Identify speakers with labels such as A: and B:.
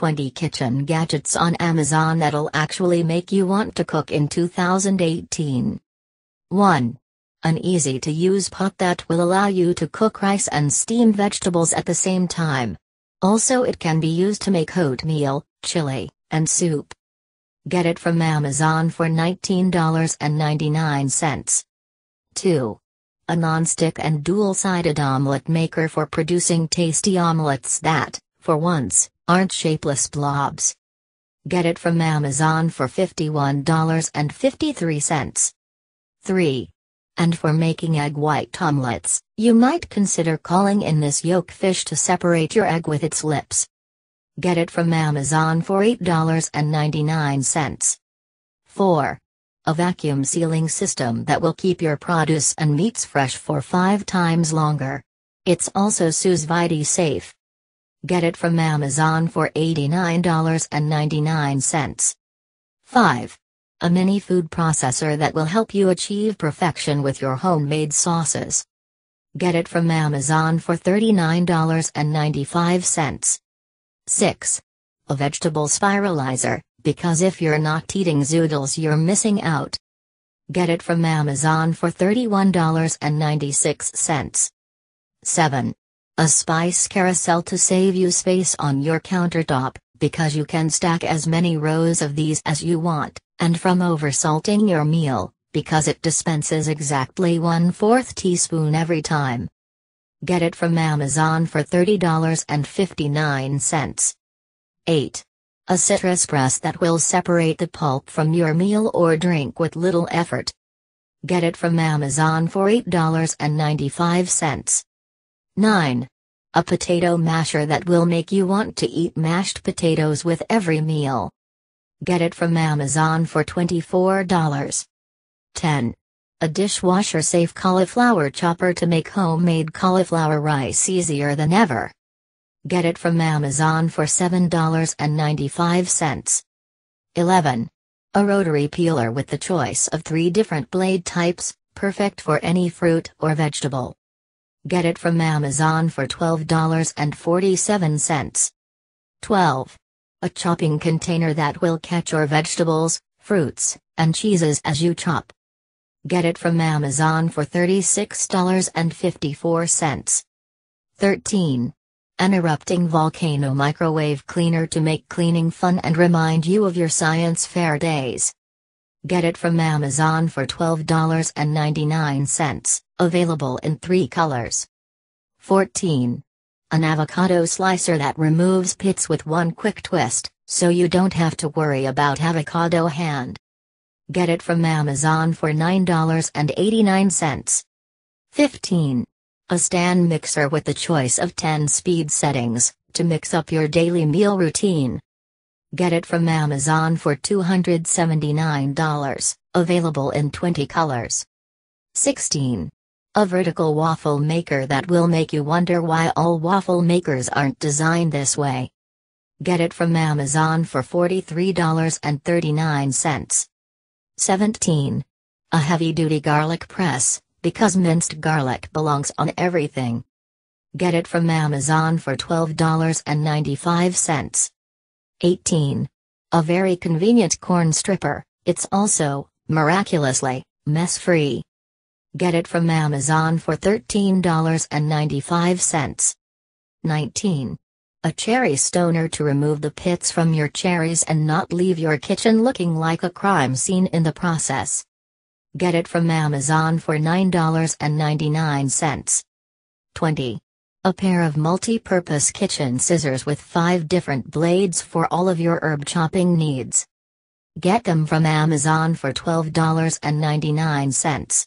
A: 20 kitchen gadgets on Amazon that'll actually make you want to cook in 2018. 1. An easy to use pot that will allow you to cook rice and steam vegetables at the same time. Also, it can be used to make oatmeal, chili, and soup. Get it from Amazon for $19.99. 2. A non-stick and dual-sided omelet maker for producing tasty omelets that, for once, aren't shapeless blobs. Get it from Amazon for $51.53. 3. And for making egg white omelets, you might consider calling in this yolk fish to separate your egg with its lips. Get it from Amazon for $8.99. 4. A vacuum sealing system that will keep your produce and meats fresh for five times longer. It's also sous vide safe. Get it from Amazon for $89.99. 5. A mini food processor that will help you achieve perfection with your homemade sauces. Get it from Amazon for $39.95. 6. A vegetable spiralizer, because if you're not eating zoodles, you're missing out. Get it from Amazon for $31.96. 7. A spice carousel to save you space on your countertop, because you can stack as many rows of these as you want, and from oversalting your meal, because it dispenses exactly 1 4th teaspoon every time. Get it from Amazon for $30.59. 8. A citrus press that will separate the pulp from your meal or drink with little effort. Get it from Amazon for $8.95. 9. A potato masher that will make you want to eat mashed potatoes with every meal. Get it from Amazon for $24. 10. A dishwasher safe cauliflower chopper to make homemade cauliflower rice easier than ever. Get it from Amazon for $7.95. 11. A rotary peeler with the choice of three different blade types, perfect for any fruit or vegetable. Get it from Amazon for $12.47. 12. A chopping container that will catch your vegetables, fruits, and cheeses as you chop. Get it from Amazon for $36.54. 13. An erupting volcano microwave cleaner to make cleaning fun and remind you of your science fair days. Get it from Amazon for $12.99. Available in three colors. 14. An avocado slicer that removes pits with one quick twist, so you don't have to worry about avocado hand. Get it from Amazon for $9.89. 15. A stand mixer with the choice of 10 speed settings to mix up your daily meal routine. Get it from Amazon for $279, available in 20 colors. 16. A vertical waffle maker that will make you wonder why all waffle makers aren't designed this way. Get it from Amazon for $43.39. 17. A heavy duty garlic press, because minced garlic belongs on everything. Get it from Amazon for $12.95. 18. A very convenient corn stripper, it's also, miraculously, mess free. Get it from Amazon for $13.95. 19. A cherry stoner to remove the pits from your cherries and not leave your kitchen looking like a crime scene in the process. Get it from Amazon for $9.99. 20. A pair of multi-purpose kitchen scissors with five different blades for all of your herb chopping needs. Get them from Amazon for $12.99.